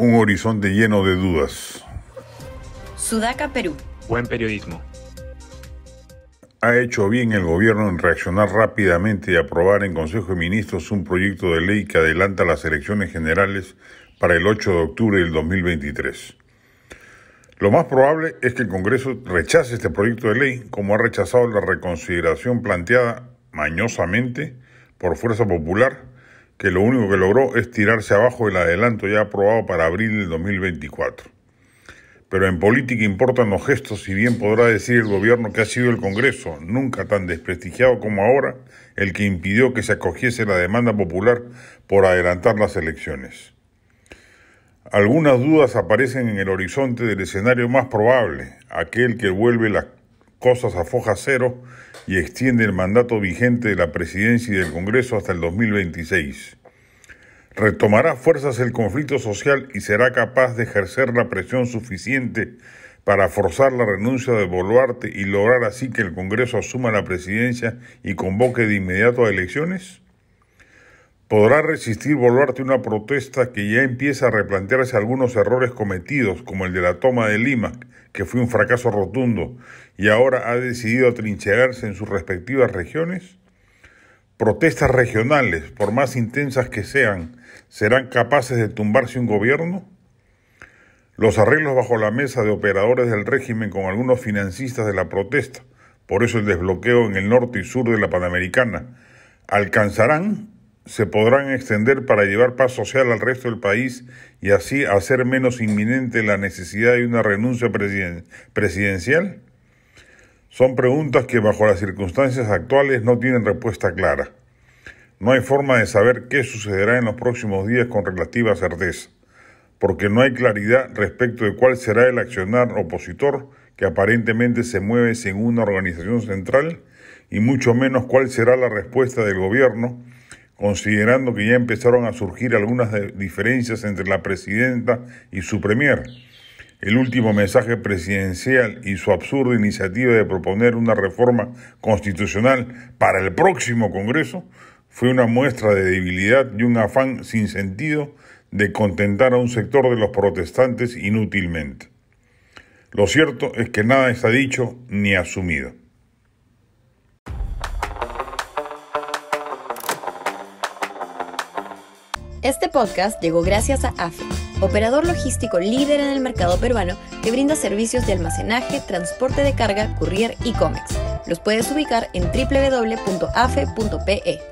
Un horizonte lleno de dudas. Sudaca, Perú. Buen periodismo. Ha hecho bien el gobierno en reaccionar rápidamente y aprobar en Consejo de Ministros un proyecto de ley que adelanta las elecciones generales para el 8 de octubre del 2023. Lo más probable es que el Congreso rechace este proyecto de ley, como ha rechazado la reconsideración planteada mañosamente por Fuerza Popular que lo único que logró es tirarse abajo el adelanto ya aprobado para abril del 2024. Pero en política importan los gestos, si bien podrá decir el gobierno que ha sido el Congreso, nunca tan desprestigiado como ahora, el que impidió que se acogiese la demanda popular por adelantar las elecciones. Algunas dudas aparecen en el horizonte del escenario más probable, aquel que vuelve la cosas a foja cero y extiende el mandato vigente de la presidencia y del Congreso hasta el 2026. Retomará fuerzas el conflicto social y será capaz de ejercer la presión suficiente para forzar la renuncia de Boluarte y lograr así que el Congreso asuma la presidencia y convoque de inmediato a elecciones? ¿Podrá resistir Boluarte una protesta que ya empieza a replantearse algunos errores cometidos, como el de la toma de Lima, que fue un fracaso rotundo, y ahora ha decidido atrincherarse en sus respectivas regiones? ¿Protestas regionales, por más intensas que sean, serán capaces de tumbarse un gobierno? Los arreglos bajo la mesa de operadores del régimen con algunos financistas de la protesta, por eso el desbloqueo en el norte y sur de la Panamericana, ¿alcanzarán se podrán extender para llevar paz social al resto del país y así hacer menos inminente la necesidad de una renuncia presidencial? Son preguntas que bajo las circunstancias actuales no tienen respuesta clara. No hay forma de saber qué sucederá en los próximos días con relativa certeza, porque no hay claridad respecto de cuál será el accionar opositor que aparentemente se mueve sin una organización central, y mucho menos cuál será la respuesta del gobierno considerando que ya empezaron a surgir algunas diferencias entre la presidenta y su premier. El último mensaje presidencial y su absurda iniciativa de proponer una reforma constitucional para el próximo Congreso fue una muestra de debilidad y un afán sin sentido de contentar a un sector de los protestantes inútilmente. Lo cierto es que nada está dicho ni asumido. Este podcast llegó gracias a AFE, operador logístico líder en el mercado peruano que brinda servicios de almacenaje, transporte de carga, courier y cómics. Los puedes ubicar en www.afe.pe.